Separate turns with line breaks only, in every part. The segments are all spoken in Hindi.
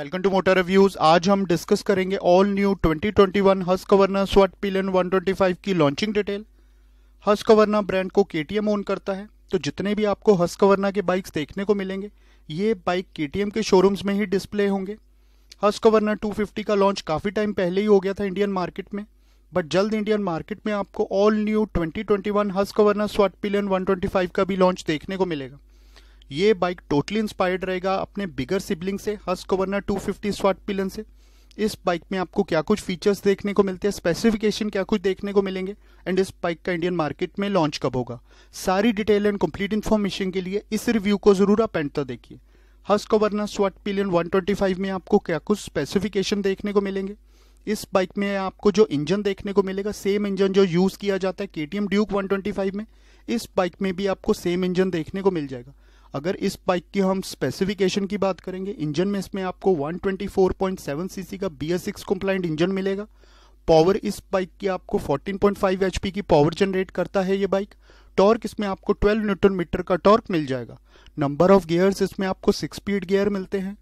वेलकम टू मोटर रिव्यूज आज हम डिस्कस करेंगे all new 2021 Husqvarna स्वट Svartpilen 125 की launching detail Husqvarna brand को के ओन करता है तो जितने भी आपको हस कवर्ना के बाइक्स देखने को मिलेंगे ये बाइक के के शोरूम्स में ही डिस्प्ले होंगे हस कवर्ना 250 का लॉन्च काफ़ी टाइम पहले ही हो गया था इंडियन मार्केट में बट जल्द इंडियन मार्केट में आपको all new 2021 Husqvarna Svartpilen 125 का भी लॉन्च देखने को मिलेगा ये बाइक टोटली इंस्पायर्ड रहेगा अपने बिगर सिबलिंग से हस्क टू 250 स्वाट पिलन से इस बाइक में आपको क्या कुछ फीचर्स देखने को मिलते हैं स्पेसिफिकेशन क्या कुछ देखने को मिलेंगे एंड इस बाइक का इंडियन मार्केट में लॉन्च कब होगा सारी डिटेल एंड कंप्लीट इन्फॉर्मेशन के लिए इस रिव्यू को जरूर आप एंड तक देखिए हस वरना स्वाट पिलियन वन में आपको क्या कुछ स्पेसिफिकेशन देखने को मिलेंगे इस बाइक में आपको जो इंजन देखने को मिलेगा सेम इंजन जो यूज़ किया जाता है के टी एम ड्यूक 125 में इस बाइक में भी आपको सेम इंजन देखने को मिल जाएगा अगर इस बाइक की हम स्पेसिफिकेशन की बात करेंगे इंजन में इसमें आपको 124.7 सीसी का B S six compliant engine मिलेगा पावर इस बाइक की आपको 14.5 पॉइंट की पावर जनरेट करता है ये बाइक टॉर्क इसमें आपको 12 न्यूटन मीटर का टॉर्क मिल जाएगा नंबर ऑफ गियर्स इसमें आपको सिक्स स्पीड गियर मिलते हैं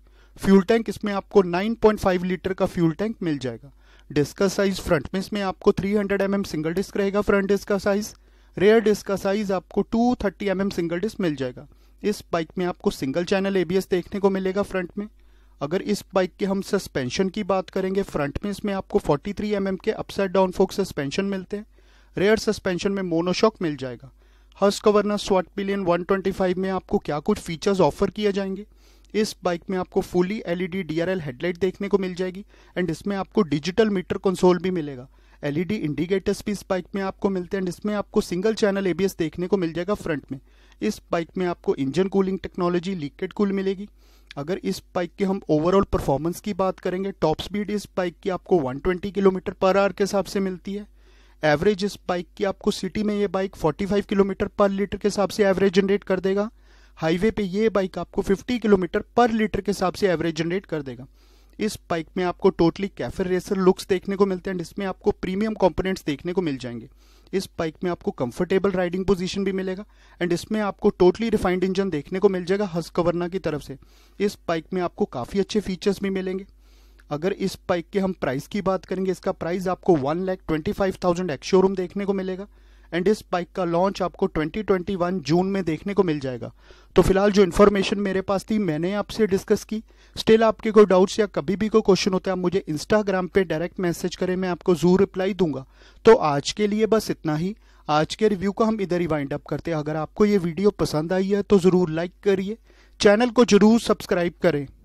फ्यूल टैंक इसमें आपको 9.5 लीटर का फ्यूल टैंक मिल जाएगा डिस्क का साइज फ्रंट में इसमें आपको 300 हंड्रेड mm सिंगल डिस्क रहेगा फ्रंट डिस्क का साइज रेयर डिस्क का साइज आपको 230 थर्टी mm सिंगल डिस्क मिल जाएगा इस बाइक में आपको सिंगल चैनल एबीएस देखने को मिलेगा फ्रंट में अगर इस बाइक के हम सस्पेंशन की बात करेंगे फ्रंट में इसमें आपको 43 थ्री mm के अपसाइड डाउन फोक सस्पेंशन मिलते हैं रेयर सस्पेंशन में मोनोशॉक मिल जाएगा हर्स कवर्नर स्वाट पिलियन 125 में आपको क्या कुछ फीचर्स ऑफर किए जाएंगे इस बाइक में आपको फुली एलईडी डीआरएल हेडलाइट देखने को मिल जाएगी एंड इसमें आपको डिजिटल मीटर कंसोल भी मिलेगा एलईडी इंडिकेटर्स e भी इस बाइक में आपको मिलते हैं एंड इसमें आपको सिंगल चैनल एबीएस देखने को मिल जाएगा फ्रंट में इस बाइक में आपको engine cooling technology liquid cool मिलेगी अगर इस बाइक के हम ओवरऑल परफॉर्मेंस की बात करेंगे टॉप स्पीड इस बाइक की आपको 120 किलोमीटर पर आवर के हिसाब से मिलती है एवरेज इस बाइक की आपको सिटी में ये बाइक 45 किलोमीटर पर लीटर के हिसाब से एवरेज जनरेट कर देगा हाईवे पे ये बाइक आपको 50 किलोमीटर पर लीटर के हिसाब से एवरेज जनरेट कर देगा इस बाइक में आपको टोटली कैफे रेसर लुक्स देखने को मिलते हैं जिसमें आपको प्रीमियम कॉम्पोनेंट्स देखने को मिल जाएंगे इस बाइक में आपको कंफर्टेबल राइडिंग पोजीशन भी मिलेगा एंड इसमें आपको टोटली रिफाइंड इंजन देखने को मिल जाएगा हस कवरना की तरफ से इस बाइक में आपको काफ़ी अच्छे फीचर्स भी मिलेंगे अगर इस बाइक के हम प्राइस की बात करेंगे इसका प्राइस आपको one lakh twenty five thousand ex showroom देखने को मिलेगा एंड इस बाइक का लॉन्च आपको 2021 जून में देखने को मिल जाएगा तो फिलहाल जो इन्फॉर्मेशन मेरे पास थी मैंने आपसे डिस्कस की स्टिल आपके कोई डाउट्स या कभी भी कोई क्वेश्चन होता है आप मुझे इंस्टाग्राम पे डायरेक्ट मैसेज करें मैं आपको जरूर रिप्लाई दूंगा तो आज के लिए बस इतना ही आज के रिव्यू को हम इधर ही वाइंड अप करते हैं अगर आपको ये वीडियो पसंद आई है तो ज़रूर लाइक करिए चैनल को जरूर सब्सक्राइब करें